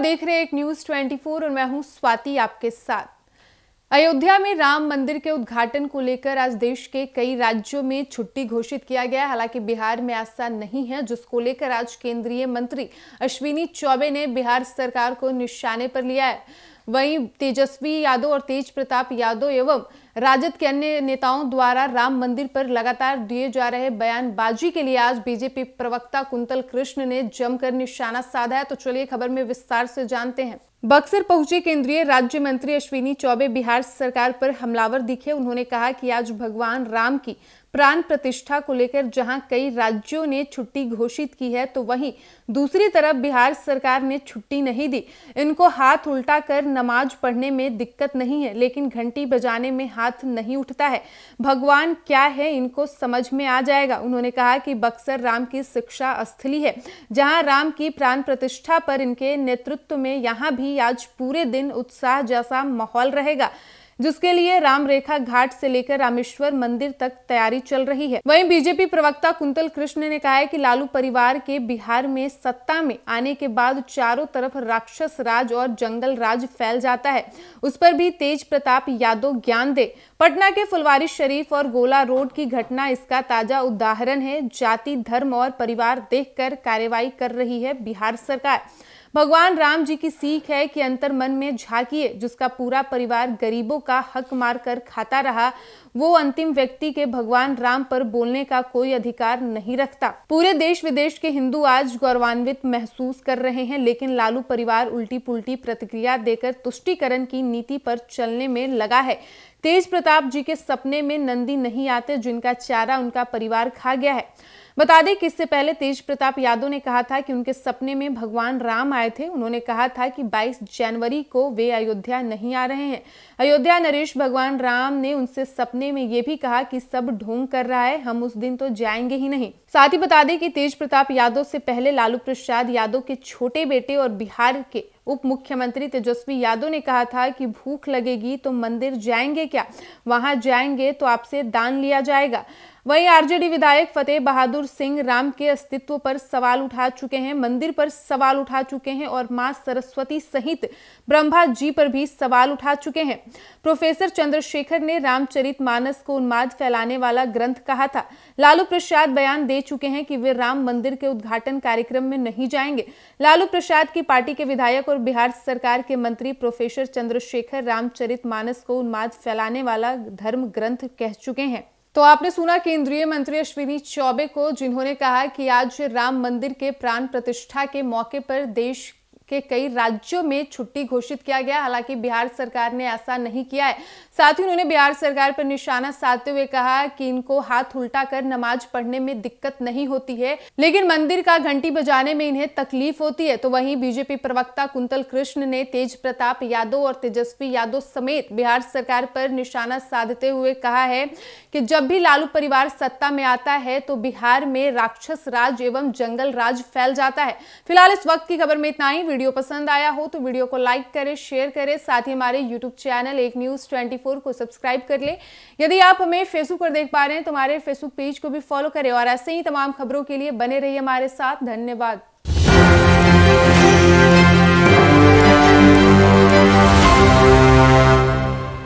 देख रहे हैं एक न्यूज 24 और मैं हूं स्वाति आपके साथ अयोध्या में राम मंदिर के उद्घाटन को लेकर आज देश के कई राज्यों में छुट्टी घोषित किया गया हालांकि बिहार में ऐसा नहीं है जिसको लेकर आज केंद्रीय मंत्री अश्विनी चौबे ने बिहार सरकार को निशाने पर लिया है वहीं तेजस्वी यादव और तेज प्रताप यादव एवं राजद के अन्य नेताओं द्वारा राम मंदिर पर लगातार दिए जा रहे बयानबाजी के लिए आज बीजेपी प्रवक्ता कुंतल कृष्ण ने जमकर निशाना साधा है तो चलिए खबर में विस्तार से जानते हैं बक्सर पहुंचे केंद्रीय राज्य मंत्री अश्विनी चौबे बिहार सरकार पर हमलावर दिखे उन्होंने कहा कि आज भगवान राम की प्राण प्रतिष्ठा को लेकर जहां कई राज्यों ने छुट्टी घोषित की है तो वहीं दूसरी तरफ बिहार सरकार ने छुट्टी नहीं दी इनको हाथ उल्टा कर न नमाज पढ़ने में दिक्कत नहीं है लेकिन घंटी बजाने में हाथ नहीं उठता है भगवान क्या है इनको समझ में आ जाएगा उन्होंने कहा कि बक्सर राम की शिक्षा स्थली है जहां राम की प्राण प्रतिष्ठा पर इनके नेतृत्व में यहाँ भी आज पूरे दिन उत्साह जैसा माहौल रहेगा जिसके लिए रामरेखा घाट से लेकर रामेश्वर मंदिर तक तैयारी चल रही है वहीं बीजेपी प्रवक्ता कुंतल कृष्ण ने कहा है कि लालू परिवार के बिहार में सत्ता में आने के बाद चारों तरफ राक्षस राज और जंगल राज फैल जाता है उस पर भी तेज प्रताप यादव ज्ञान दे पटना के फुलवारी शरीफ और गोला रोड की घटना इसका ताजा उदाहरण है जाति धर्म और परिवार कर कार्यवाही कर रही है बिहार सरकार भगवान राम जी की सीख है कि अंतर मन में झांकिए जिसका पूरा परिवार गरीबों का हक मार कर खाता रहा वो अंतिम व्यक्ति के भगवान राम पर बोलने का कोई अधिकार नहीं रखता पूरे देश विदेश के हिंदू आज गौरवान्वित महसूस कर रहे हैं लेकिन लालू परिवार उल्टी पुल्टी प्रतिक्रिया देकर तुष्टिकरण की नीति पर चलने में लगा है तेज प्रताप जी के सपने में नंदी नहीं आते जिनका चारा उनका परिवार खा गया है बता दें कि इससे पहले तेज प्रताप यादव ने कहा था कि उनके सपने में भगवान राम आए थे उन्होंने कहा था कि 22 जनवरी को वे अयोध्या नहीं आ रहे हैं अयोध्या नरेश भगवान राम ने उनसे सपने में ये भी कहा कि सब ढोंग कर रहा है हम उस दिन तो जाएंगे ही नहीं साथ ही बता दें कि तेज प्रताप यादव से पहले लालू प्रसाद यादव के छोटे बेटे और बिहार के उप मुख्यमंत्री तेजस्वी यादव ने कहा था कि भूख लगेगी तो मंदिर जाएंगे क्या वहां जाएंगे तो आपसे दान लिया जाएगा वहीं आरजेडी विधायक फतेह बहादुर सिंह राम के अस्तित्व पर सवाल उठा चुके हैं मंदिर पर सवाल उठा चुके हैं और मां सरस्वती सहित ब्रह्मा जी पर भी सवाल उठा चुके हैं प्रोफेसर चंद्रशेखर ने रामचरित मानस को उन्माद फैलाने वाला ग्रंथ कहा था लालू प्रसाद बयान दे चुके हैं कि वे राम मंदिर के उद्घाटन कार्यक्रम में नहीं जाएंगे लालू प्रसाद की पार्टी के विधायक और बिहार सरकार के मंत्री प्रोफेसर चंद्रशेखर रामचरित मानस को उन्माद फैलाने वाला धर्म ग्रंथ कह चुके हैं तो आपने सुना केंद्रीय मंत्री अश्विनी चौबे को जिन्होंने कहा कि आज राम मंदिर के प्राण प्रतिष्ठा के मौके पर देश के कई राज्यों में छुट्टी घोषित किया गया हालांकि बिहार सरकार ने ऐसा नहीं किया है साथ ही उन्होंने बिहार सरकार पर निशाना साधते हुए कहा कि इनको हाथ उल्टा कर नमाज पढ़ने में दिक्कत नहीं होती है लेकिन मंदिर का घंटी बजाने में इन्हें तकलीफ होती है तो वहीं बीजेपी प्रवक्ता कुंतल कृष्ण ने तेज प्रताप यादव और तेजस्वी यादव समेत बिहार सरकार पर निशाना साधते हुए कहा है कि जब भी लालू परिवार सत्ता में आता है तो बिहार में राक्षस राज एवं जंगल राज फैल जाता है फिलहाल इस वक्त की खबर में इतना ही वीडियो पसंद आया हो तो वीडियो को लाइक करें शेयर करें साथ ही हमारे यूट्यूब चैनल एक न्यूज़ फोर को सब्सक्राइब कर लें यदि आप हमें फेसबुक पर देख पा रहे हैं तो हमारे फेसबुक पेज को भी फॉलो करें और ऐसे ही तमाम खबरों के लिए बने रहिए हमारे साथ धन्यवाद